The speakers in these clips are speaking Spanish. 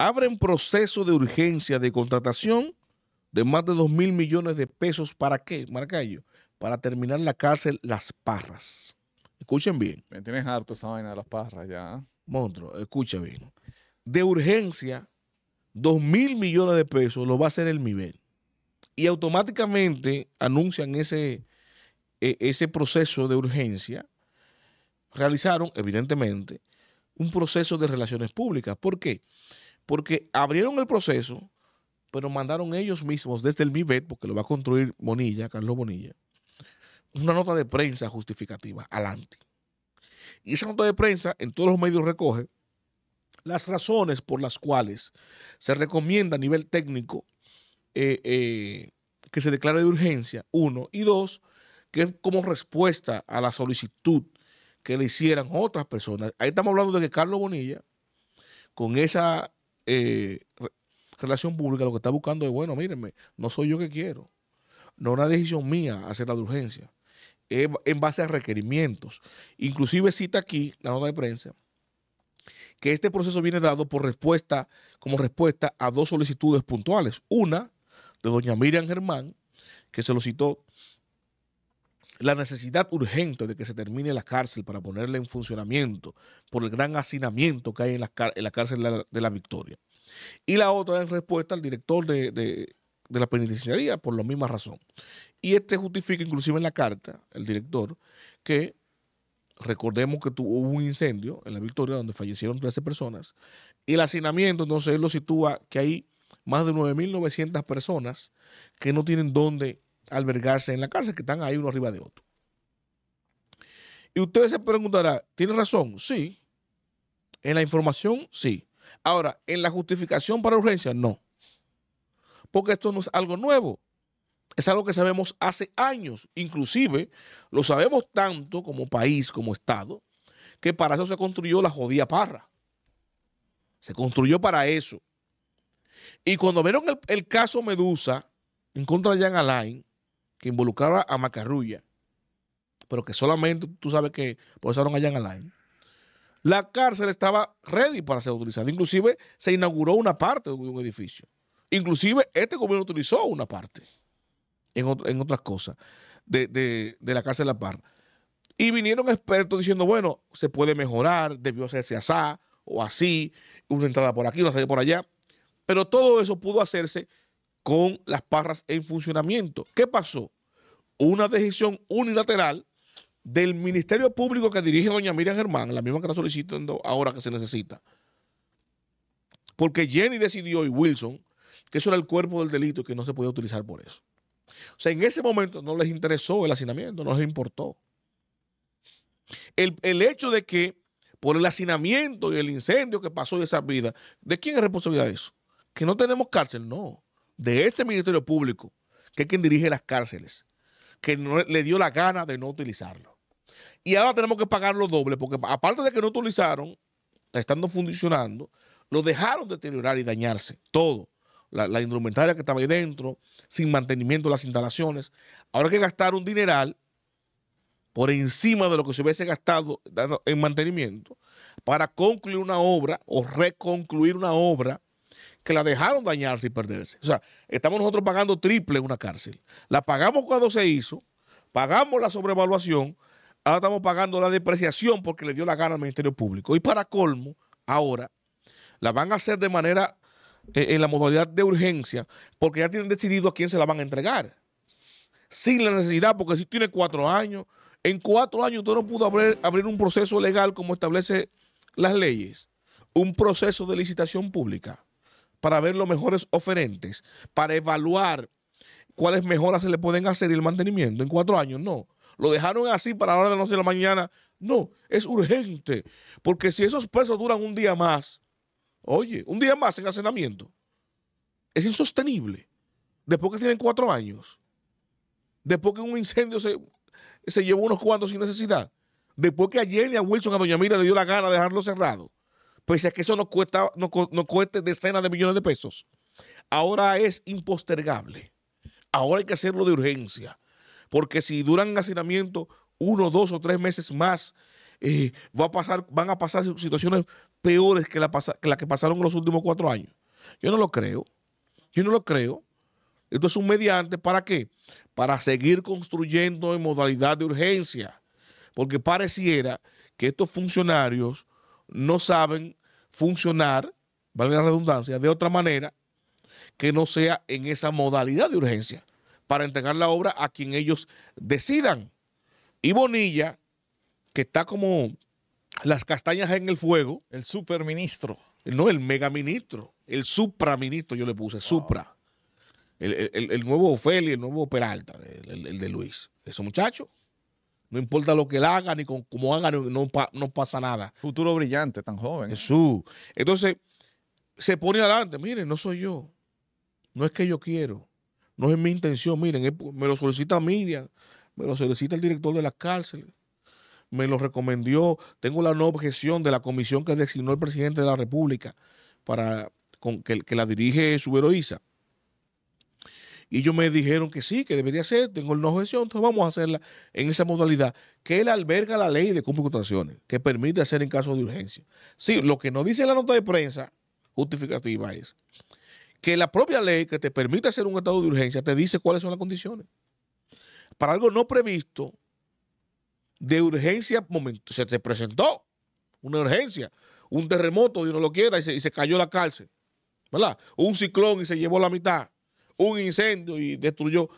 abren proceso de urgencia de contratación de más de 2 mil millones de pesos. ¿Para qué, Marcayo? Para terminar la cárcel Las Parras. Escuchen bien. Me tienes harto esa vaina de Las Parras ya. Monstruo, escucha bien. De urgencia, 2 mil millones de pesos lo va a hacer el nivel. Y automáticamente anuncian ese, e, ese proceso de urgencia. Realizaron, evidentemente, un proceso de relaciones públicas. ¿Por qué? Porque porque abrieron el proceso, pero mandaron ellos mismos desde el MIBET, porque lo va a construir Bonilla, Carlos Bonilla, una nota de prensa justificativa adelante. Y esa nota de prensa en todos los medios recoge las razones por las cuales se recomienda a nivel técnico eh, eh, que se declare de urgencia, uno, y dos, que es como respuesta a la solicitud que le hicieran otras personas. Ahí estamos hablando de que Carlos Bonilla, con esa eh, relación pública lo que está buscando es, bueno, mírenme, no soy yo que quiero. No es una decisión mía la de urgencia. Es en base a requerimientos. Inclusive cita aquí la nota de prensa que este proceso viene dado por respuesta, como respuesta a dos solicitudes puntuales. Una de doña Miriam Germán, que se lo citó la necesidad urgente de que se termine la cárcel para ponerla en funcionamiento por el gran hacinamiento que hay en la, cárcel de la, Victoria. Y la otra es respuesta al director de, la penitenciaría por la misma razón. Y este justifica inclusive en la carta, el director, que recordemos que tuvo, hubo un incendio en la Victoria donde fallecieron 13 personas. Y el hacinamiento, entonces él lo sitúa que hay más de 9.900 personas que no tienen dónde albergarse en la cárcel, que están ahí uno arriba de otro. Y ustedes se preguntará, ¿tiene razón? Sí. En la información, sí. Ahora, en la justificación para urgencia, no. Porque esto no es algo nuevo. Es algo que sabemos hace años. Inclusive, lo sabemos tanto como país, como Estado, que para eso se construyó la jodida parra. Se construyó para eso. Y cuando vieron el, el caso Medusa en contra de Jan Alain, que involucraba a Macarrulla, pero que solamente tú sabes que procesaron allá en Alain. La cárcel estaba ready para ser utilizada. Inclusive se inauguró una parte de un edificio. Inclusive este gobierno utilizó una parte en, otras cosas de, la cárcel de La par, Y vinieron expertos diciendo, bueno, se puede mejorar, debió hacerse así o así, una entrada por aquí, una salida por allá. Pero todo eso pudo hacerse con las parras en funcionamiento. ¿Qué pasó? Una decisión unilateral del Ministerio Público que dirige doña Miriam Germán, la misma que está solicitando ahora que se necesita. Porque Jenny decidió y Wilson que eso era el cuerpo del delito y que no se podía utilizar por eso. O sea, en ese momento no les interesó el hacinamiento, no les importó. El, hecho de que por el hacinamiento y el incendio que pasó de esa vida, ¿de quién es responsabilidad eso? Que no tenemos cárcel, no de este Ministerio Público, que es quien dirige las cárceles, que no, le dio la gana de no utilizarlo. Y ahora tenemos que pagarlo doble, porque aparte de que no utilizaron, estando funcionando, lo dejaron deteriorar y dañarse todo. La, la, indumentaria que estaba ahí dentro, sin mantenimiento de las instalaciones. Ahora hay que gastar un dineral por encima de lo que se hubiese gastado en mantenimiento para concluir una obra o reconcluir una obra que la dejaron dañarse y perderse. O sea, estamos nosotros pagando triple una cárcel. La pagamos cuando se hizo, pagamos la sobrevaluación, ahora estamos pagando la depreciación porque le dio la gana al Ministerio Público. Y para colmo, ahora la van a hacer de manera, eh, en la modalidad de urgencia, porque ya tienen decidido a quién se la van a entregar. Sin la necesidad, porque si tiene cuatro años, en cuatro años usted no pudo abrir, abrir un proceso legal como establece las leyes, un proceso de licitación pública para ver los mejores oferentes, para evaluar cuáles mejoras se le pueden hacer y el mantenimiento en cuatro años. No, lo dejaron así para ahora de las 11 de la mañana. No, es urgente, porque si esos presos duran un día más, oye, un día más en hacinamiento, es insostenible. Después que tienen cuatro años, después que un incendio se, se llevó unos cuantos sin necesidad, después que a Jenny, a Wilson, a Doña Mira le dio la gana de dejarlo cerrado pese a que eso nos cuesta, cueste decenas de millones de pesos, ahora es impostergable. Ahora hay que hacerlo de urgencia, porque si duran hacinamiento uno, dos o tres meses más, eh, va a pasar, van a pasar situaciones peores que las que que pasaron en los últimos cuatro años. Yo no lo creo. Yo no lo creo. Esto es un mediante, ¿para qué? Para seguir construyendo en modalidad de urgencia. Porque pareciera que estos funcionarios no saben funcionar, vale la redundancia, de otra manera que no sea en esa modalidad de urgencia, para entregar la obra a quien ellos decidan. Y Bonilla, que está como las castañas en el fuego. El superministro. No, el megaministro, el supraministro, yo le puse, supra. El, nuevo Ofelia, el nuevo Peralta, el, el de Luis. Esos muchachos no importa lo que él haga, ni cómo haga, no, pasa nada. Futuro brillante, tan joven. Jesús. Entonces, se pone adelante. Miren, no soy yo. No es que yo quiero. No es mi intención. Miren, me lo solicita Miriam. Me lo solicita el director de la cárcel, Me lo recomendó. Tengo la no objeción de la comisión que designó el presidente de la República para con, que, que la dirige su heroísa. Y ellos me dijeron que sí, que debería ser, tengo una objeción, entonces vamos a hacerla en esa modalidad, que él alberga la ley de computaciones, que permite hacer en caso de urgencia. Sí, lo que no dice la nota de prensa justificativa es que la propia ley que te permite hacer un estado de urgencia te dice cuáles son las condiciones. Para algo no previsto, de urgencia, momento, se te presentó una urgencia, un terremoto, Dios no lo quiera, y se, y se cayó la cárcel, ¿verdad? Un ciclón y se llevó la mitad un incendio y destruyó.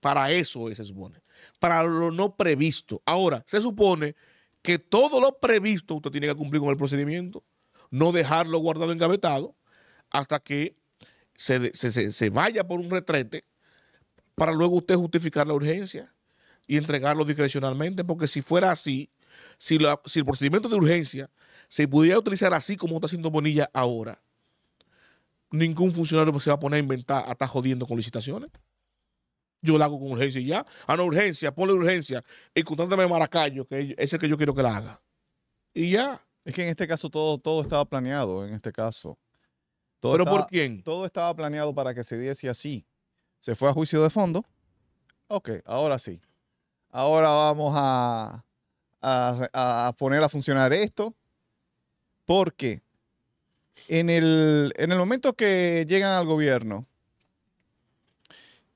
Para eso se supone. Para lo no previsto. Ahora, se supone que todo lo previsto usted tiene que cumplir con el procedimiento, no dejarlo guardado engavetado hasta que se, vaya por un retrete para luego usted justificar la urgencia y entregarlo discrecionalmente, porque si fuera así, si, si el procedimiento de urgencia se pudiera utilizar así como está haciendo Bonilla ahora, ningún funcionario se va a poner a inventar, a estar jodiendo con licitaciones. Yo la hago con urgencia y ya. Ah, no, urgencia, ponle urgencia. Y contándome Maracayo, que es el que yo quiero que la haga. Y ya. Es que en este caso todo, todo estaba planeado, en este caso. Todo ¿Pero por quién? Todo estaba planeado para que se diese así. Se fue a juicio de fondo. Ok, ahora sí. Ahora vamos a, a, a poner a funcionar esto. Porque en el, momento que llegan al gobierno,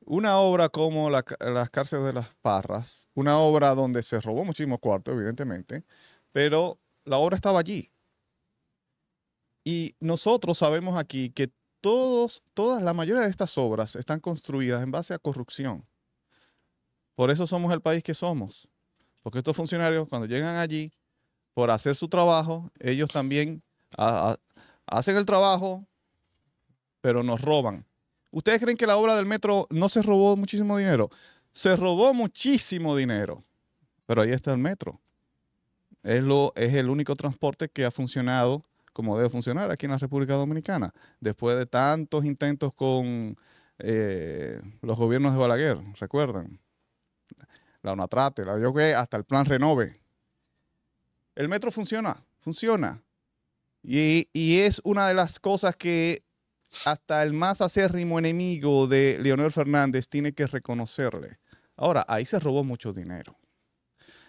una obra como Las cárceles de las Parras, una obra donde se robó muchísimo cuarto, evidentemente, pero la obra estaba allí. Y nosotros sabemos aquí que todos, todas, la mayoría de estas obras están construidas en base a corrupción. Por eso somos el país que somos. Porque estos funcionarios, cuando llegan allí, por hacer su trabajo, ellos también hacen el trabajo, pero nos roban. ¿Ustedes creen que la obra del metro no se robó muchísimo dinero? Se robó muchísimo dinero, pero ahí está el metro. Es, lo, es el único transporte que ha funcionado como debe funcionar aquí en la República Dominicana, después de tantos intentos con eh, los gobiernos de Balaguer, recuerden. la UNATRATE, la que hasta el Plan Renove. El metro funciona, funciona, y, es una de las cosas que hasta el más acérrimo enemigo de Leonel Fernández tiene que reconocerle. Ahora, ahí se robó mucho dinero.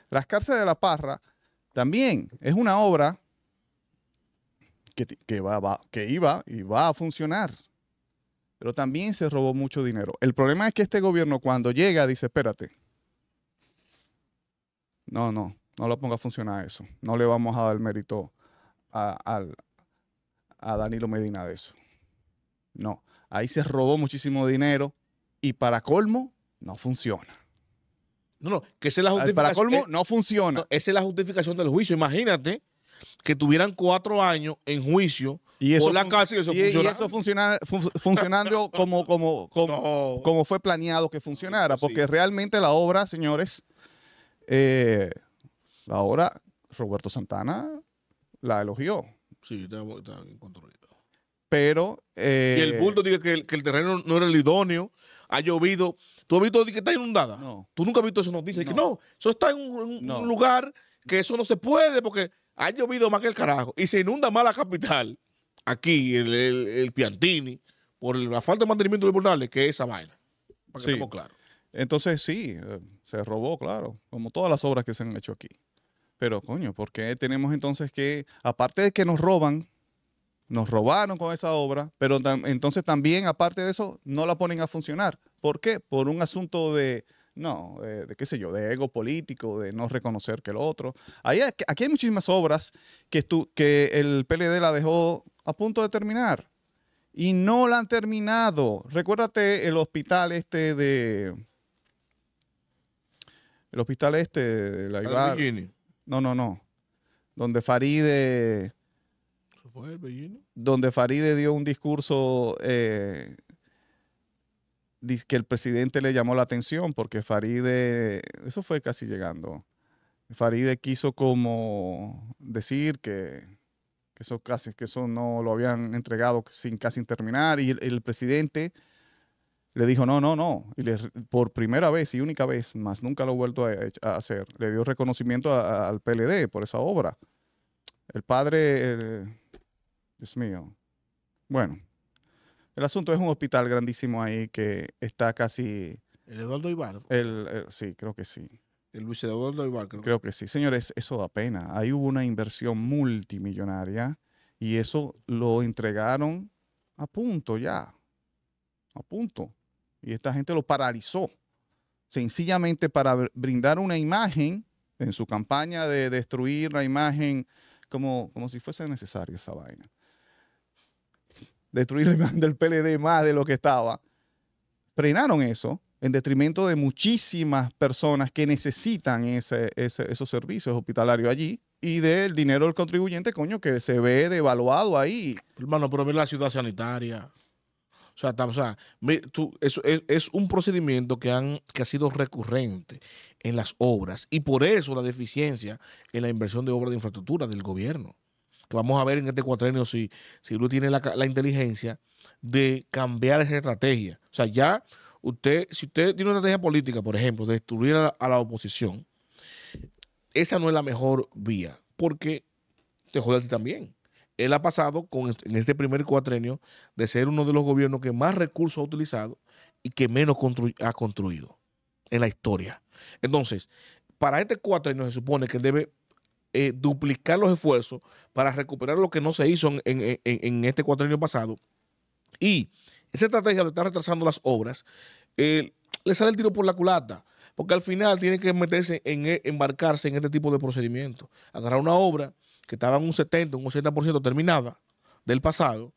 Las cárceles de la Parra también es una obra que, que iba y va a funcionar pero también se robó mucho dinero. El problema es que este gobierno cuando llega dice, espérate, no, no, no lo ponga a funcionar eso, no le vamos a dar mérito a, Danilo Medina de eso. No, ahí se robó muchísimo dinero y para colmo no funciona. No, no, que esa es la justificación. Para colmo, eh, no funciona. esa es la justificación del juicio. Imagínate que tuvieran cuatro años en juicio y eso la cárcel y eso, funcionando como, como, como, fue planeado que funcionara. Porque realmente la obra, señores, eh, la obra, Roberto Santana la elogió. Sí, está, bien Pero. y el eh, bulto dice que el, terreno no era el idóneo ha llovido. ¿Tú has visto que está inundada? No. ¿Tú nunca has visto esa noticia? No. Que no, eso está en un, lugar que eso no se puede porque ha llovido más que el carajo. Y se inunda más la capital, aquí, el, el, Piantini, por la falta de mantenimiento de burdales, que esa vaina. Para que sí. claro. Entonces sí, eh, se robó, claro, como todas las obras que se han hecho aquí. Pero coño, ¿por qué tenemos entonces que, aparte de que nos roban, nos robaron con esa obra, pero entonces también, aparte de eso, no la ponen a funcionar? ¿Por qué? Por un asunto de, no, eh, de, qué sé yo, de ego político, de no reconocer que el otro. Ahí, aquí hay muchísimas obras que, que el PLD la dejó a punto de terminar y no la han terminado. Recuérdate el hospital este de... El hospital este de la Ibar, no, no, no. Donde Faride. Donde Faride dio un discurso eh, que el presidente le llamó la atención porque Faride. Eso fue casi llegando. Faride quiso como decir que, eso casi que no lo habían entregado sin casi terminar y el presidente le dijo, no, no, no. Y por primera vez y única vez, más nunca lo he vuelto a, hacer, le dio reconocimiento al PLD por esa obra. El padre, eh, Dios mío. Bueno, el asunto es un hospital grandísimo ahí que está casi... El Eduardo Ibar. El, eh, sí, creo que sí. El Luis Eduardo Ibar. Creo. creo que sí. Señores, eso da pena. Ahí hubo una inversión multimillonaria y eso lo entregaron a punto ya. A punto. Y esta gente lo paralizó, sencillamente para brindar una imagen en su campaña de destruir la imagen como, como si fuese necesaria esa vaina. Destruir la imagen del PLD más de lo que estaba. Frenaron eso en detrimento de muchísimas personas que necesitan esos servicios hospitalarios allí y del dinero del contribuyente, coño, que se ve devaluado ahí. Hermano, pero la ciudad sanitaria. O sea, o tú, es, un procedimiento que, han, que ha sido recurrente en las obras y por eso la deficiencia en la inversión de obras de infraestructura del gobierno. Que vamos a ver en este cuatrenio si, si tiene la, inteligencia de cambiar esa estrategia. O sea, ya usted, si usted tiene una estrategia política, por ejemplo, de destruir a la, oposición, esa no es la mejor vía porque te jode a ti también él ha pasado con, en este primer cuatrenio de ser uno de los gobiernos que más recursos ha utilizado y que menos ha construido en la historia. Entonces, para este cuatrenio se supone que debe eh, duplicar los esfuerzos para recuperar lo que no se hizo en, este cuatrenio pasado. Y esa estrategia de estar retrasando las obras eh, le sale el tiro por la culata, porque al final tiene que meterse en eh, embarcarse en este tipo de procedimientos. Agarrar una obra que estaban un 70, un 80% terminada del pasado,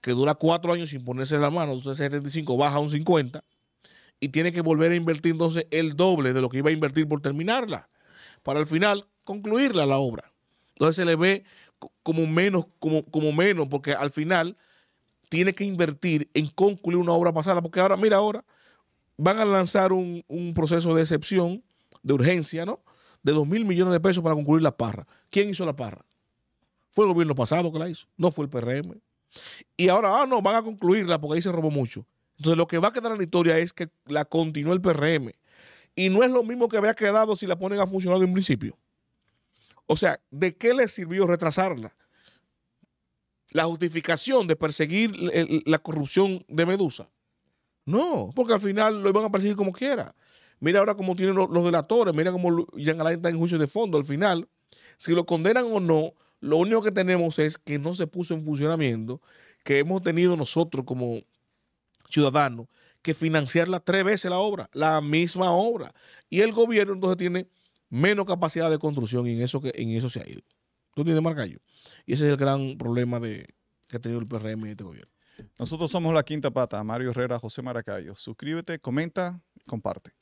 que dura cuatro años sin ponerse la mano, entonces 75 baja a un 50 y tiene que volver a invertir entonces el doble de lo que iba a invertir por terminarla, para al final concluirla la obra. Entonces se le ve como menos, como, como menos, porque al final tiene que invertir en concluir una obra pasada, porque ahora, mira, ahora van a lanzar un, un proceso de excepción, de urgencia, ¿no? De 2 mil millones de pesos para concluir la parra. ¿Quién hizo la parra? Fue el gobierno pasado que la hizo, no fue el PRM. Y ahora, ah, no, van a concluirla porque ahí se robó mucho. Entonces, lo que va a quedar en la historia es que la continuó el PRM. Y no es lo mismo que había quedado si la ponen a funcionar de un principio. O sea, ¿de qué le sirvió retrasarla? La justificación de perseguir la corrupción de Medusa. No, porque al final lo iban a perseguir como quiera. Mira ahora cómo tienen los, delatores, mira cómo Jean Alain está en juicio de fondo. Al final, si lo condenan o no, lo único que tenemos es que no se puso en funcionamiento, que hemos tenido nosotros como ciudadanos que financiarla tres veces la obra, la misma obra. Y el gobierno entonces tiene menos capacidad de construcción y en eso, que, en eso se ha ido. Tú tienes Maracayo? Y ese es el gran problema de, que ha tenido el PRM y este gobierno. Nosotros somos la quinta pata, Mario Herrera, José Maracayo. Suscríbete, comenta, comparte.